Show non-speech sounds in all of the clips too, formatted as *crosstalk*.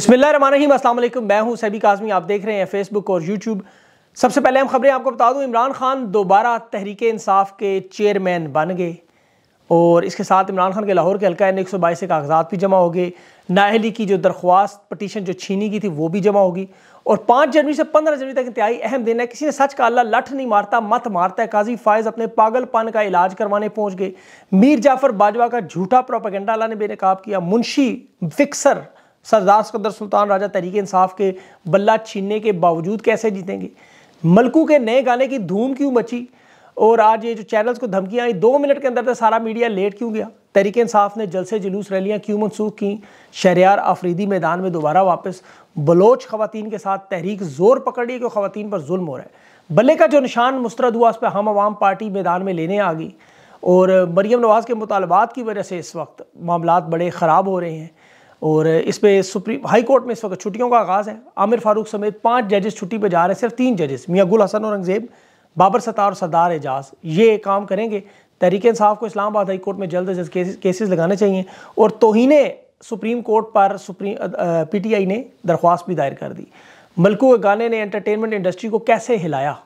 बिस्मिल्लाम असलम मैं हूं सभी काजमी आप देख रहे हैं फेसबुक और यूट्यूब सबसे पहले हम खबरें आपको बता दूं इमरान खान दोबारा तहरीक इंसाफ के चेयरमैन बन गए और इसके साथ इमरान खान के लाहौर के हल्का एक सौ बाईस के कागजात भी जमा हो गए नाहली की जो दरख्वास्त पटिशन जो छीनी की थी वो भी जमा होगी और पाँच जनवरी से पंद्रह जनवरी तक इंतहाई अहम दिन है किसी ने सच का अल्लाह लठ नहीं मारता मत मारता है काजी फायज अपने पागलपन का इलाज करवाने पहुँच गए मीर जाफर बाजवा का झूठा प्रोपागेंडा अल्लाह ने बेनकाब किया मुंशी फिक्सर सरदार सकदर सुल्तान राजा तहरीक इंसाफ के बल्ला छीनने के बावजूद कैसे जीतेंगे मलकू के नए गाने की धूम क्यों मची और आज ये जो चैनल्स को धमकियाँ आई दो मिनट के अंदर तो सारा मीडिया लेट क्यों गया तहरीक इंसाफ ने जलसे जुलूस रैलियाँ क्यों मनसूख की शहरियार आफरीदी मैदान में दोबारा वापस बलोच खवतिन के साथ तहरीक जोर पकड़ ली है कि खवतिन पर जुल्म हो रहा है बल्ले का जो निशान मुस्रद हुआ उस पर हम आवाम पार्टी मैदान में लेने आ गई और मरीम नवाज़ के मुतालबात की वजह से इस वक्त मामला बड़े ख़राब हो रहे हैं और इस पर सुप्रीम हाई कोर्ट में इस वक्त छुट्टियों का आगाज़ है आमिर फारूक समेत पाँच जजेस छुट्टी पर जा रहे हैं सिर्फ तीन जजेस मियाँ गुल हसन औरंगज़ेब बाबर सतार और सरदार एजाज ये काम करेंगे तहरीक इंसाफ को इस्लामाबाद हाई कोर्ट में जल्द अज जल्द केसेस लगाने चाहिए और तोहने सुप्रीम कोर्ट पर सुप्रीम पी टी आई ने दरख्वास्त भी दायर कर दी मलकू गाने ने एंटरटेनमेंट इंडस्ट्री को कैसे हिलाया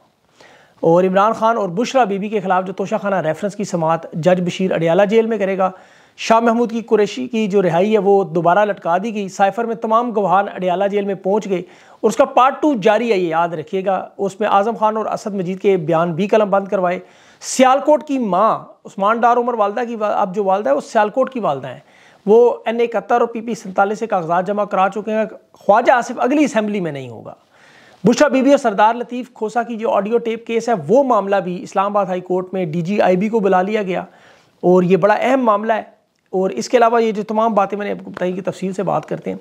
और इमरान खान और बुशरा बीबी के खिलाफ जो तोशाखाना रेफरेंस की समात जज बशीर अडियाला जेल में करेगा शाह महमूद की कुरैशी की जो रिहाई है वो दोबारा लटका दी गई साइफर में तमाम गवाहान अडियाला जेल में पहुंच गए और उसका पार्ट टू जारी है ये याद रखिएगा उसमें आज़म खान और असद मजीद के बयान भी कलम बंद करवाए सियालकोट की माँ उस्मान डार उमर वालदा की अब जो वालदा है वो सियालकोट की वालदा है वो एन इकहत्तर और पी पी सैंतालीस से कागजात जमा करा चुके हैं ख्वाजा आसिफ अगली असम्बली में नहीं होगा बुशा बीबी और सरदार लतीफ़ खोसा की जो ऑडियो टेप केस है वो मामला भी इस्लामाबाद हाई कोर्ट में डी जी आई बी को बुला लिया गया और ये बड़ा अहम मामला है और इसके अलावा ये जो तमाम बातें मैंने आपको बताई कि तफसील से बात करते हैं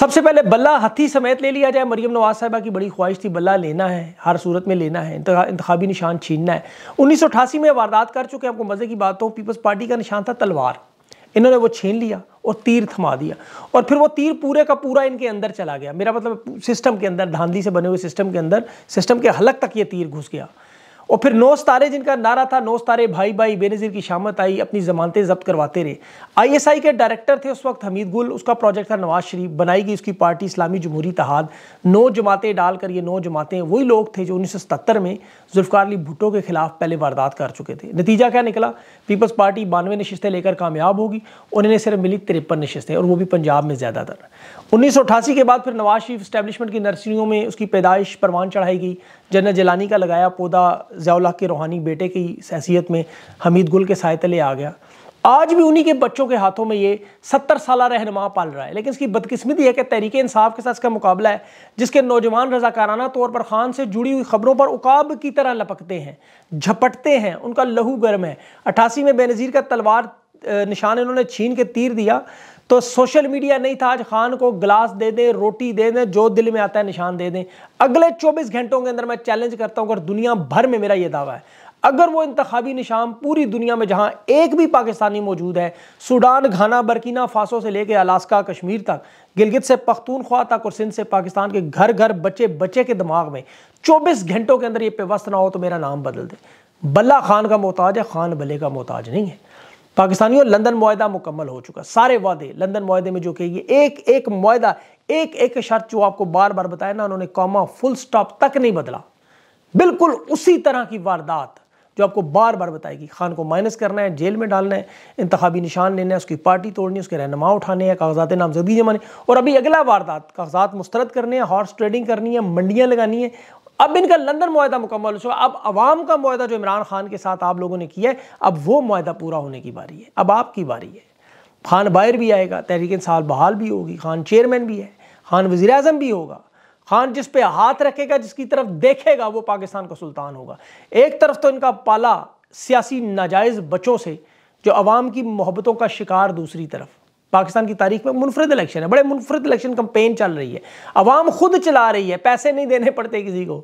सबसे पहले बल्ला हथी समेत ले लिया जाए मरीम नवाज साहबा की बड़ी ख्वाहिश थी बल्ला लेना है हर सूरत में लेना है इंतबी निशान छीनना है उन्नीस में वारदात कर चुके आपको मज़े की बात हो तो पीपल्स पार्टी का निशान था तलवार इन्होंने वो छीन लिया और तीर थमा दिया और फिर वो तीर पूरे का पूरा इनके अंदर चला गया मेरा मतलब सिस्टम के अंदर धांधली से बने हुए सिस्टम के अंदर सिस्टम के हलक तक ये तीर घुस गया और फिर नौ सितारे जिनका नारा था नौ सितारे भाई भाई बेनज़ीर की शामत आई अपनी जमानतें जब्त करवाते रहे आईएसआई के डायरेक्टर थे उस वक्त हमीद गुल उसका प्रोजेक्ट था नवाज शरीफ बनाई गई उसकी पार्टी इस्लामी जमहूरी तहाद नौ जमातें डालकर ये नौ जमातें वही लोग थे जो उन्नीस में जुल्फकार अली भुट्टो के खिलाफ पहले वारदात कर चुके थे नतीजा क्या निकला पीपल्स पार्टी बानवे नशस्तें लेकर कामयाब होगी उन्होंने सिर्फ मिली तिरपन नशस्तें और वो भी पंजाब में ज़्यादातर उन्नीस के बाद फिर नवाज शरीफ इस्टेबलिशमेंट की नर्सरियों में उसकी पैदाइश परवान चढ़ाई गई जनरल जलानी का लगाया पौधा ज़ियाल्ला के रूहानी बेटे की हैसियत में हमीद गुल के साय तले आ गया आज भी उन्हीं के बच्चों के हाथों में ये सत्तर साल रहनमा पाल रहा है लेकिन इसकी बदकिस्मती है कि तहरीक इंसाफ के साथ इसका मुकाबला है जिसके नौजवान रजाकाराना तौर पर खान से जुड़ी हुई खबरों पर उकाब की तरह लपकते हैं झपटते हैं उनका लहू गर्म है अट्ठासी में बेनज़ीर का तलवार निशान इन्होंने छीन के तीर दिया तो सोशल मीडिया नहीं था आज खान को ग्लास दे दें रोटी दे दें जो दिल में आता है निशान दे दें अगले 24 घंटों के अंदर मैं चैलेंज करता हूं अगर दुनिया भर में मेरा यह दावा है अगर वो इंतबी निशान पूरी दुनिया में जहां एक भी पाकिस्तानी मौजूद है सूडान घाना बरकीना फासो से लेकर अलास्का कश्मीर तक गिलगित से पख्तूनख्वा तक और सिंध से पाकिस्तान के घर घर बचे बच्चे के दिमाग में 24 घंटों के अंदर ये पेवस्त ना हो तो मेरा नाम बदल दे बल्ला खान का मोहताज है खान बल्ले का मोहताज नहीं है पाकिस्तानियों लंदन माहा मुकम्मल हो चुका सारे वादे लंदन माहे में जो कहिए एक एक माहा एक एक शर्त जो आपको बार बार बताया ना उन्होंने कॉमा फुल स्टॉप तक नहीं बदला बिल्कुल उसी तरह की वारदात जो आपको बार बार बताएगी खान को माइनस करना है जेल में डालना है इंतबी निशान लेना है उसकी पार्टी तोड़नी है उसके रहनमा उठाने हैं कागजात नामजदगी जमाने और अभी अगला वारदात कागजात मुस्तरद करने हैं हॉर्स ट्रेडिंग करनी है मंडियाँ लगानी है अब इनका लंदन माहा मुकम्मल हुआ अब आवाम का माहा जो इमरान खान के साथ आप लोगों ने किया है अब वो माहा पूरा होने की बारी है अब आपकी बारी है खान बायर भी आएगा तहरीक साल बहाल भी होगी खान चेयरमैन भी है खान वजी अजम भी होगा खान जिस पे हाथ रखेगा जिसकी तरफ देखेगा वो पाकिस्तान का सुल्तान होगा एक तरफ तो इनका पाला सियासी नाजायज़ बच्चों से जो अवाम की मोहब्बतों का शिकार दूसरी तरफ पाकिस्तान की तारीख में मुनफरद इलेक्शन है बड़े मुनफरद इलेक्शन कंपेन चल रही है अवाम खुद चला रही है पैसे नहीं देने पड़ते किसी को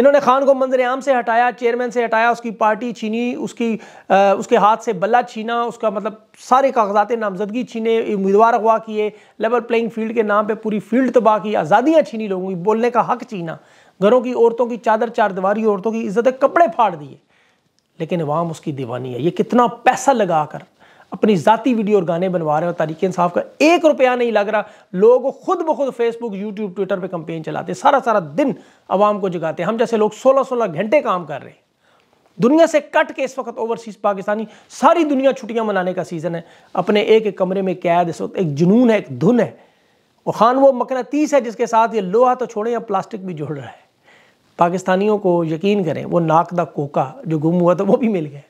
इन्होंने खान को मंजर आम से हटाया चेयरमैन से हटाया उसकी पार्टी छीनी उसकी आ, उसके हाथ से बल्ला छीना उसका मतलब सारे कागजात नामजदगी छीने उम्मीदवार अगवा किए लेवल प्लेइंग फील्ड के नाम पे पूरी फील्ड तबाह की आज़ादियाँ छीनी लोगों की बोलने का हक छीना घरों की औरतों की चादर चार दीवार औरतों की इज्जत कपड़े फाड़ दिए लेकिन अवाम उसकी दीवानी है ये कितना पैसा लगा कर अपनी ज़ाती वीडियो और गाने बनवा रहे हो तारीख इंसाफ का एक रुपया नहीं लग रहा लोग खुद ब खुद फेसबुक यूट्यूब ट्विटर पर कंपेन चलाते सारा सारा दिन आवाम को जगाते हम जैसे लोग सोलह सोलह घंटे काम कर रहे हैं दुनिया से कट के इस वक्त ओवरसीज पाकिस्तानी सारी दुनिया छुट्टियां मनाने का सीज़न है अपने एक एक कमरे में कैद इस वक्त एक जुनून है एक धुन है और खान वो मकनतीस है जिसके साथ ये लोहा तो छोड़े या प्लास्टिक भी जोड़ रहा है पाकिस्तानियों को यकीन करें वो नाक द कोका जो गुम हुआ था वो भी मिल गया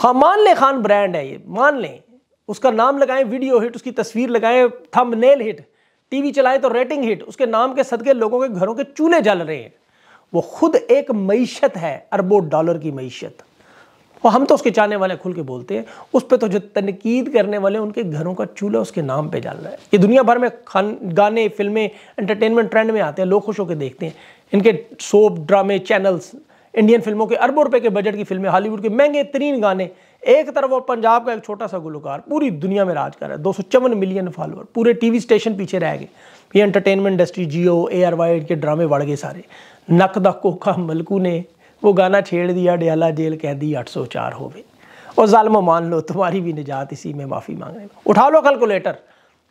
हाँ मान लें खान ब्रांड है ये मान लें उसका नाम लगाएं वीडियो हिट उसकी तस्वीर लगाएं थंबनेल हिट टीवी चलाएं तो रेटिंग हिट उसके नाम के सदके लोगों के घरों के चूल्हे जल रहे हैं वो खुद एक मीशत है अरबों डॉलर की मीशत और हम तो उसके चाहने वाले खुल के बोलते हैं उस पर तो जो तनकीद करने वाले उनके घरों का चूल्हा उसके नाम पे जल रहा है ये दुनिया भर में खान गाने फिल्में एंटरटेनमेंट ट्रेंड में आते हैं लोग खुश होकर देखते हैं इनके सोप ड्रामे चैनल्स इंडियन फिल्मों के अरबों रुपए के बजट की फिल्में हॉलीवुड के महंगे तरीन गाने एक तरफ और पंजाब का एक छोटा सा गुलकार पूरी दुनिया में राज कर रहा है दो मिलियन फॉलोअर पूरे टीवी स्टेशन पीछे रह गए ये entertainment industry Geo A R Y के ड्रामे बढ़ गए सारे नक द कोखा मलकू ने वो गाना छेड़ दिया डियाला जेल कह दी अठ सौ चार हो गए और जालमो मान लो तुम्हारी भी निजात इसी में माफ़ी मांग रहे उठा लो कैलकुलेटर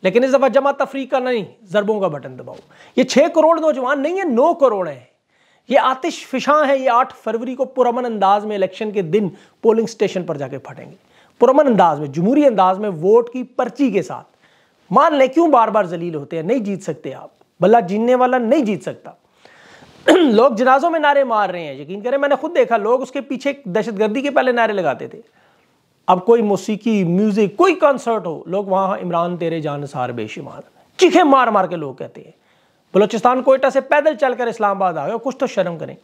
लेकिन इस दफ़ा जमा तफरी का नहीं जरबों का बटन दबाओ ये छः करोड़ नौजवान नहीं है नौ करोड़ है ये आतिश फिशा हैं ये आठ फरवरी को पुरमन अंदाज में इलेक्शन के दिन पोलिंग स्टेशन पर जाके फटेंगे पुरमन अंदाज में जमहूरी अंदाज में वोट की पर्ची के साथ मान लें क्यों बार बार जलील होते हैं नहीं जीत सकते आप भला जीतने वाला नहीं जीत सकता *clears throat* लोग जनाजों में नारे मार रहे हैं यकीन करें मैंने खुद देखा लोग उसके पीछे दहशतगर्दी के पहले नारे लगाते थे अब कोई मौसीकी म्यूजिक कोई कॉन्सर्ट हो लोग वहां इमरान तेरे जानसार बेशुमार चीखे मार मार के लोग कहते हैं बलोचिस्तान कोयटा से पैदल चलकर इस्लामाबाद आ गए कुछ तो शर्म करें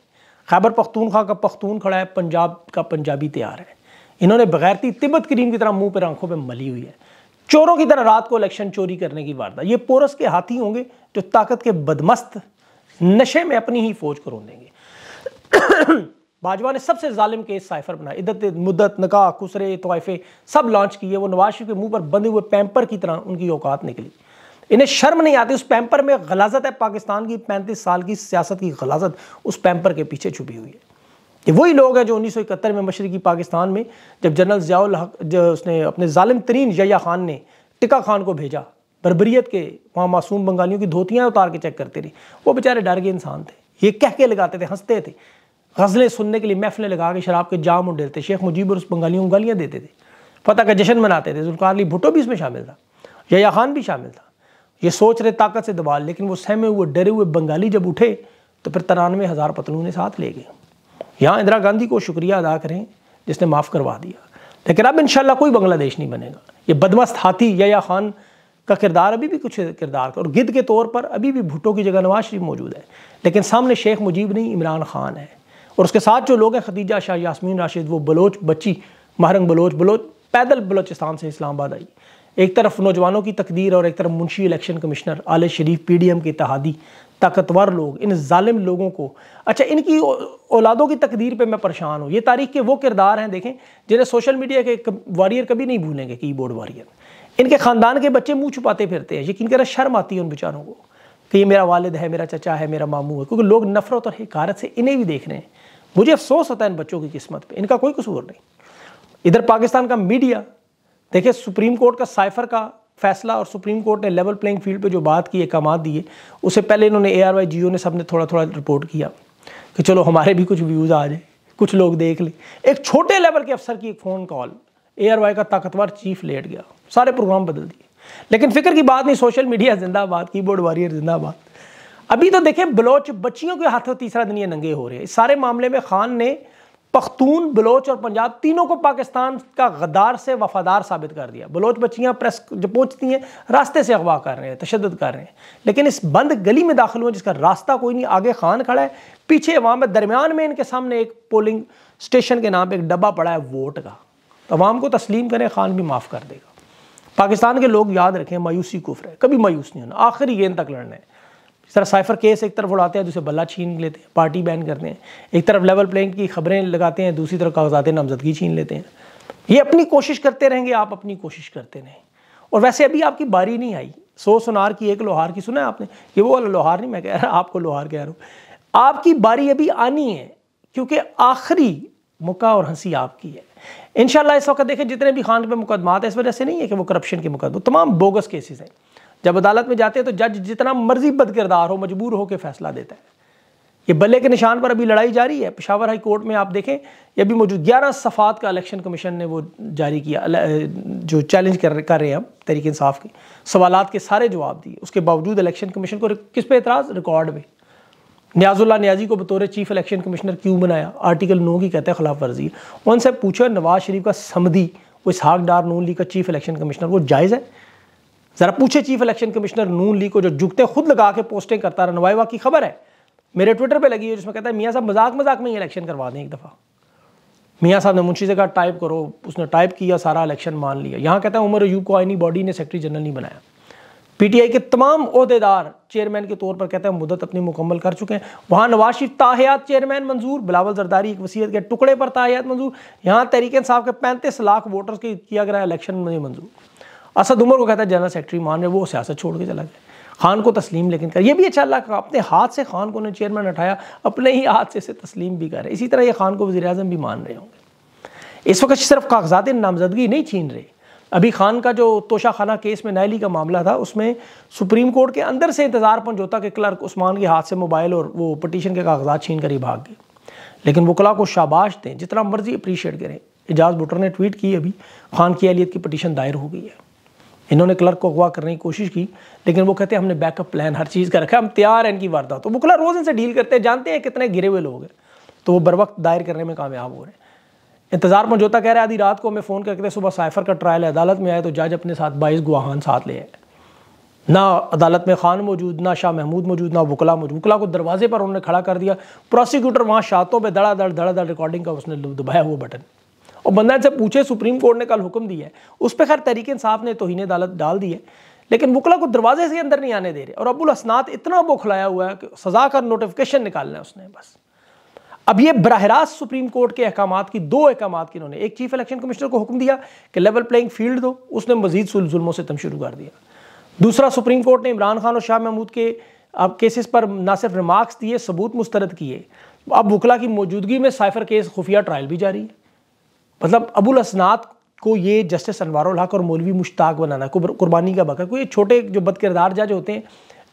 खैबर पख्तूनखा का पख्तून खड़ा है पंजाब का पंजाबी तैयार है इन्होंने बगैरती तिब्बत क्रीम की तरह मुंह पर आंखों पर मली हुई है चोरों की तरह रात को इलेक्शन चोरी करने की वारदात ये पोरस के हाथी होंगे जो ताकत के बदमस्त नशे में अपनी ही फौज को देंगे भाजपा *coughs* ने सबसे जालिम केस साइफर बनाए इधर मुद्दत नका खुसरे तोहफे सब लॉन्च किए वो नवाज शरीफ के मुंह पर बंधे हुए पैंपर की तरह उनकी औकात निकली इन्हें शर्म नहीं आती उस पैम्पर में गलाजत है पाकिस्तान की पैंतीस साल की सियासत की गलाजत उस पैम्पर के पीछे छुपी हुई है ये वही लोग हैं जो उन्नीस सौ इकहत्तर में मशरकी पाकिस्तान में जब जनरल जियाउल हक जो उसने अपने ालिम तरीन जया खान ने टिका खान को भेजा बरबरीत के वहाँ मासूम बंगालियों की धोतियाँ उतार के चेक करते रहे वो बेचारे डर के इंसान थे ये कह के लगाते थे हंसते थे गज़लें सुनने के लिए महफिलें लगा के शराब के जाम देते शेख मुजीब और उस बंगालियों को गालियाँ देते थे फतह का जश्न मनाते थे जुल्कार अली भुटो भी इसमें शामिल था जया खान भी शामिल था ये सोच रहे ताकत से दबा लेकिन वो सहमे हुए डरे हुए बंगाली जब उठे तो फिर तिरानवे हज़ार पतलू ने साथ ले गए यहाँ इंदिरा गांधी को शुक्रिया अदा करें जिसने माफ़ करवा दिया लेकिन अब इन कोई बांग्लादेश नहीं बनेगा ये बदमस्त हाथी या, या खान का किरदार अभी भी कुछ किरदार का और गिद्ध के तौर पर अभी भी भुट्टो की जगह नवाज शरीफ मौजूद है लेकिन सामने शेख मुजीब नहीं इमरान खान है और उसके साथ जो लोग हैं खदीजा शाह यासमीन राशिद वो बलोच बच्ची महरंग बलोच बलोच पैदल बलोचिस्तान से इस्लामाबाद आई एक तरफ नौजवानों की तकदीर और एक तरफ मुंशी इलेक्शन कमिश्नर आल शरीफ पी डी एम के तहादी ताकतवर लोग इन ालिम लोगों को अच्छा इनकी औलादों की तकदीर पे मैं परेशान हूँ ये तारीख के वो किरदार हैं देखें जिन्हें सोशल मीडिया के वारियर कभी नहीं भूलेंगे की बोर्ड वारियर इनके ख़ानदान के बच्चे मुँह छुपाते फिरते हैं यकीन कर शर्म आती है उन बेचारों को कि ये मेरा वालद है मेरा चचा है मेरा मामू है क्योंकि लोग नफरत और हकारत से इन्हें भी देख रहे हैं मुझे अफसोस होता है इन बच्चों की किस्मत पर इनका कोई कसूर नहीं इधर पाकिस्तान का मीडिया देखिए सुप्रीम कोर्ट का साइफर का फैसला और सुप्रीम कोर्ट ने लेवल प्लेइंग फील्ड पे जो बात की एकाम दिए उससे पहले इन्होंने ए आर वाई जी ओ ने सबने थोड़ा थोड़ा रिपोर्ट किया कि चलो हमारे भी कुछ व्यूज़ आ जाए कुछ लोग देख लें एक छोटे लेवल के अफसर की एक phone call A R Y का ताकतवर चीफ लेट गया सारे प्रोग्राम बदल दिए लेकिन फिक्र की बात नहीं सोशल मीडिया जिंदाबाद की बोर्ड वारियर जिंदाबाद अभी तो देखें बलोच बच्चियों के हाथों तीसरा दिन ये नंगे हो रहे हैं इस सारे मामले में खान ने पख्तून बलोच और पंजाब तीनों को पाकिस्तान का गद्दार से वफादार साबित कर दिया बलोच बच्चियाँ प्रेस जो पहुँचती हैं रास्ते से अगवा कर रहे हैं तशद कर रहे हैं लेकिन इस बंद गली में दाखिल हुए जिसका रास्ता कोई नहीं आगे खान खड़ा है पीछे अवाम है दरमियान में इनके सामने एक पोलिंग स्टेशन के नाम पर एक डब्बा पड़ा है वोट का तो अवाम को तस्लीम करें खान भी माफ़ कर देगा पाकिस्तान के लोग याद रखें मायूसी कुफर है कभी मायूस नहीं होना आखिरी गेंद तक लड़ना है जिस तरह साइफर केस एक तरफ उड़ाते हैं दूसरे बल्ला छीन लेते हैं पार्टी बैन करते हैं एक तरफ लेवल प्लेइंग की खबरें लगाते हैं दूसरी तरफ कागजात नामजदगी छीन लेते हैं ये अपनी कोशिश करते रहेंगे आप अपनी कोशिश करते रहें और वैसे अभी आपकी बारी नहीं आई सो सुनार की एक लोहार की सुना है आपने ये वो वाला लोहार नहीं मैं कह रहा आपको लोहार कह रहा हूँ आपकी बारी अभी आनी है क्योंकि आखिरी मुका और हंसी आपकी है इन इस वक्त देखें जितने भी खान पे मुकदमात है इस वजह से नहीं है कि वो करप्शन के मुकदमे तमाम बोगस केसेस हैं जब अदालत में जाते हैं तो जज जितना मर्जी बदकिरदार हो मजबूर हो के फैसला देता है ये बल्ले के निशान पर अभी लड़ाई जारी है पिशावर हाई कोर्ट में आप देखें ये अभी मौजूद ग्यारह सफ़ात का इलेक्शन कमीशन ने वो जारी किया जो चैलेंज कर कर रहे हैं हम तरीके इंसाफ के सवाल के सारे जवाब दिए उसके बावजूद इलेक्शन कमीशन को किस पे एतराज़ रिकॉर्ड में न्याजुल्ला न्याजी को बतौर चीफ इलेक्शन कमिश्नर क्यों बनाया आर्टिकल नौ की कहते हैं खिलाफ वर्जी उनसे पूछो नवाज शरीफ का समधी वो इसहाक डार नून लीग का चीफ इलेक्शन कमिश्नर वो जायज़ है जरा पूछे chief election commissioner Noon League को जो जुगते खुद लगा के पोस्टिंग करता नवाइवा की खबर है मेरे ट्विटर पे लगी है जिसमें कहता है मियाँ साहब मजाक मजाक में ही इलेक्शन करवा दें एक दफ़ा मियाँ साहब ने मुंशी से कहा टाइप करो उसने टाइप किया सारा इलेक्शन मान लिया यहाँ कहता है उमर यू को आइनी बॉडी ने सेक्रेटरी जनरल नहीं बनाया पीटीआई के तमाम अहदेदार चेयरमैन के तौर पर कहते हैं मुदत अपनी मुकम्मल कर चुके हैं वहाँ नवाज शरीफ ताहयात चेयरमैन मंजूर बिलावल जरदारी एक वसीयत के टुकड़े पर ताहयात मंजूर यहाँ तहरीक इंसाफ के पैंतीस लाख वोटर्स के किया गया इलेक्शन में मंजूर असद उमर को कहता है जनरल सेक्रेटरी मान रहे वो सियासत छोड़ के चला गया खान को तस्लीम लेकिन कर ये भी अच्छा अल्लाह का अपने हाथ से खान को उन्हें चेयरमैन उठाया अपने ही हाथ से इसे तस्लीम भी करे इसी तरह ये खान को वजी अजम भी मान रहे होंगे इस वक्त सिर्फ कागजात नामजदगी नहीं छीन रहे अभी खान का जो तोशा खाना केस में नायली का मामला था उसमें सुप्रीम कोर्ट के अंदर से इंतज़ार पंजोता के क्लर्क उस्मान के हाथ से मोबाइल और वो पटिशन के कागजात छीन कर ही भाग गए लेकिन वकला को शाबाश दें जितना मर्जी अप्रीशिएट करें एजाज बुटर ने ट्वीट की अभी खान की अहलीत की पटिशन दायर हो गई है इन्होंने क्लर्क को अगवा करने की कोशिश की लेकिन वो कहते हैं हमने बैकअप प्लान हर चीज़ का रखा हम तैयार हैं इनकी वारदात तो मुखला रोज़ इनसे डील करते हैं जानते हैं कितने गिरे हुए लोग हैं तो वो बर वक्त दायर करने में कामयाब हो रहे हैं इंतज़ार जोता कह रहा है आधी रात को हमें फ़ोन करके सुबह साइफर का ट्रायल अदालत में आए तो जज अपने साथ बाईस गुआहान साथ ले आए ना अदालत में खान मौजूद ना शाह महमूद मौजूद ना वकला मौजूद वकला को दरवाजे पर उन्होंने खड़ा कर दिया प्रोसिक्यूटर वहाँ शातों पर धड़ाधड़ धड़ाधड़ रिकॉर्डिंग का उसने दबाया हुआ बटन और बंदा जब पूछे सुप्रीम कोर्ट ने कल हुक्म दिया है उस पर खैर तरीके इंसाफ ने तोहन अदालत डाल दी है लेकिन वकला को दरवाजे से अंदर नहीं आने दे रहे और अबुल असनात इतना बोखलाया हुआ है कि सजा का नोटिफिकेशन निकालना है उसने बस अब ये बरह रास्त सुप्रीम कोर्ट के अहकाम की दो अहकाम की इन्होंने एक चीफ इलेक्शन कमिश्नर को हुक्म दिया कि लेवल प्लेइंग फील्ड दो उसने मजीद जुल्मों से तम शुरू कर दिया दूसरा सुप्रीम कोर्ट ने इमरान खान और शाह महमूद के अब केसेस पर ना सिर्फ रिमार्क्स दिए सबूत मुस्तरद किए अब वकला की मौजूदगी में साइफर केस खुफिया ट्रायल भी जारी है मतलब अबुल असनात को ये जस्टिस अनवर हक और मौलवी मुश्ताक बनाना कुर्बानी का बकर कोई छोटे जो बद किरदार जज होते हैं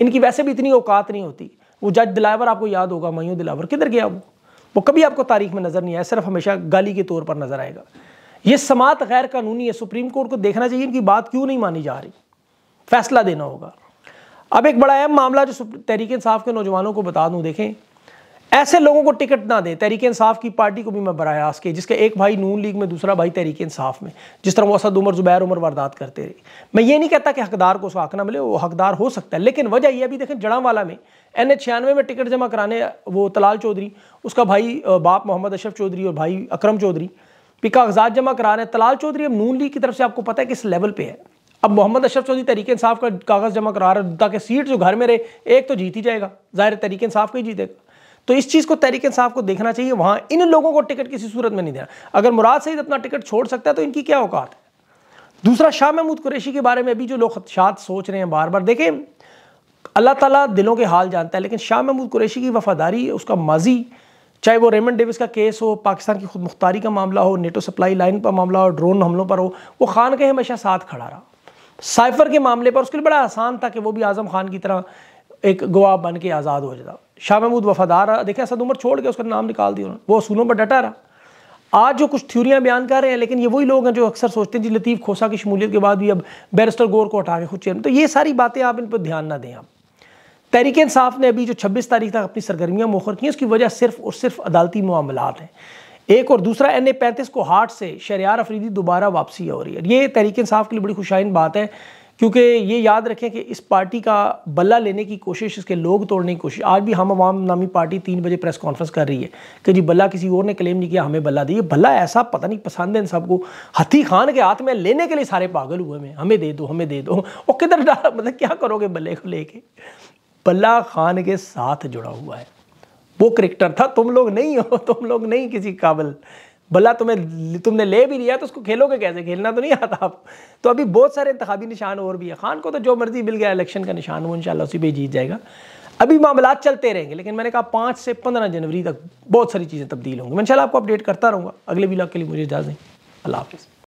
इनकी वैसे भी इतनी औकात नहीं होती वो जज दिलावर आपको याद होगा मयूँ दिलावर किधर गया वो वो कभी आपको तारीख में नज़र नहीं आया सिर्फ हमेशा गाली के तौर पर नज़र आएगा ये समात गैर कानूनी है सुप्रीम कोर्ट को देखना चाहिए इनकी बात क्यों नहीं मानी जा रही फैसला देना होगा अब एक बड़ा अहम मामला जो तहरीक इंसाफ के नौजवानों को बता दूँ देखें ऐसे लोगों को टिकट ना दें तहरीक इंसाफ की पार्टी को भी मैं बरा रास्त की जिसके एक भाई नून लीग में दूसरा भाई तहरीक इंसाफ में जिस तरह वो असद उमर जुबैर उमर वारदात करते रहे मैं ये नहीं कहता कि हकदार को उसका हक ना मिले वो हकदार हो सकता है लेकिन वजह यह भी देखें जड़ावाला में एन एच छियानवे में टिकट जमा कराने वो तलाल चौधरी उसका भाई बाप मोहम्मद अशरफ चौधरी और भाई अक्रम चौधरी भी कागजात जमा करा रहे हैं तलाल चौधरी अब नून लीग की तरफ से आपको पता है किस लेवल पे है अब मोहम्मद अशरफ चौधरी तरीके इंसाफ का कागज़ जमा करा रहे हैं ताकि सीट जो घर में रहे एक तो जीत ही जाएगा ज़ाहिर तरीके इंसाफ का ही जीतेगा तो इस चीज़ को तहरीक इंसाफ को देखना चाहिए वहां इन लोगों को टिकट किसी सूरत में नहीं देना अगर मुराद सईद अपना टिकट छोड़ सकता है तो इनकी क्या औकात है दूसरा शाह महमूद कुरेशी के बारे में भी जो लोग खदशात सोच रहे हैं बार बार देखें अल्लाह ताला दिलों के हाल जानता है लेकिन शाह महमूद कुरेशी की वफादारी उसका माजी चाहे वो रेमंड डेविस का केस हो पाकिस्तान की खुद मुख्तारी का मामला हो नेटो सप्लाई लाइन पर मामला हो ड्रोन हमलों पर हो वो खान के हमेशा साथ खड़ा रहा साइफर के मामले पर उसके लिए बड़ा आसान था कि वो भी आज़म खान की तरह एक गवाह बन के आज़ाद हो जाता शाह महमूद वफादार रहा देखिए असद उमर छोड़ के उसका नाम निकाल दिया उन्होंने वो असूलों पर डटा रहा आज जो कुछ थ्योरियाँ बयान कर रहे हैं लेकिन ये वही लोग हैं जो अक्सर सोचते हैं जी लतीफ़ खोसा की शमूलियत के बाद भी अब बैरिस्टर गोर को हटा के खुद चेयरमैन तो ये सारी बातें आप इन पर ध्यान ना दें आप तहरीक इंसाफ ने अभी जो छब्बीस तारीख तक अपनी सरगर्मियाँ मुखर की हैं उसकी वजह सिर्फ और सिर्फ अदालती मामला हैं एक और दूसरा एन ए पैंतीस को हार्ट से शरियार अफरीदी दोबारा वापसी हो रही है ये तहरीक इंसाफ के लिए बड़ी खुशाइन बात है क्योंकि ये याद रखें कि इस पार्टी का बल्ला लेने की कोशिश इसके लोग तोड़ने की कोशिश आज भी हम आवाम नामी पार्टी तीन बजे प्रेस कॉन्फ्रेंस कर रही है कि जी बल्ला किसी और ने क्लेम नहीं किया हमें बल्ला दिए बल्ला ऐसा पता नहीं पसंद है इन सबको हथी खान के हाथ में लेने के लिए सारे पागल हुए हैं हमें दे दो हमें दे दो *laughs* और किधर डाल मतलब क्या करोगे बल्ले को लेके बल्ला खान के साथ जुड़ा हुआ है वो क्रिकेटर था तुम लोग नहीं हो तुम लोग नहीं किसी काबिल भला तुम्हें तुमने ले भी लिया तो उसको खेलोगे कैसे खेलना तो नहीं आता आप तो अभी बहुत सारे इंतबी निशान और भी है खान को तो जो मर्जी मिल गया इलेक्शन का निशान वो इनशाला उसी पर जीत जाएगा अभी मामला चलते रहेंगे लेकिन मैंने कहा पाँच से पंद्रह जनवरी तक बहुत सारी चीज़ें तब्दील होंगी मैं आपको अपडेट करता रहूँगा अगले ब्लॉग के लिए मुझे इजाज़ें अल्लाह हाफिज़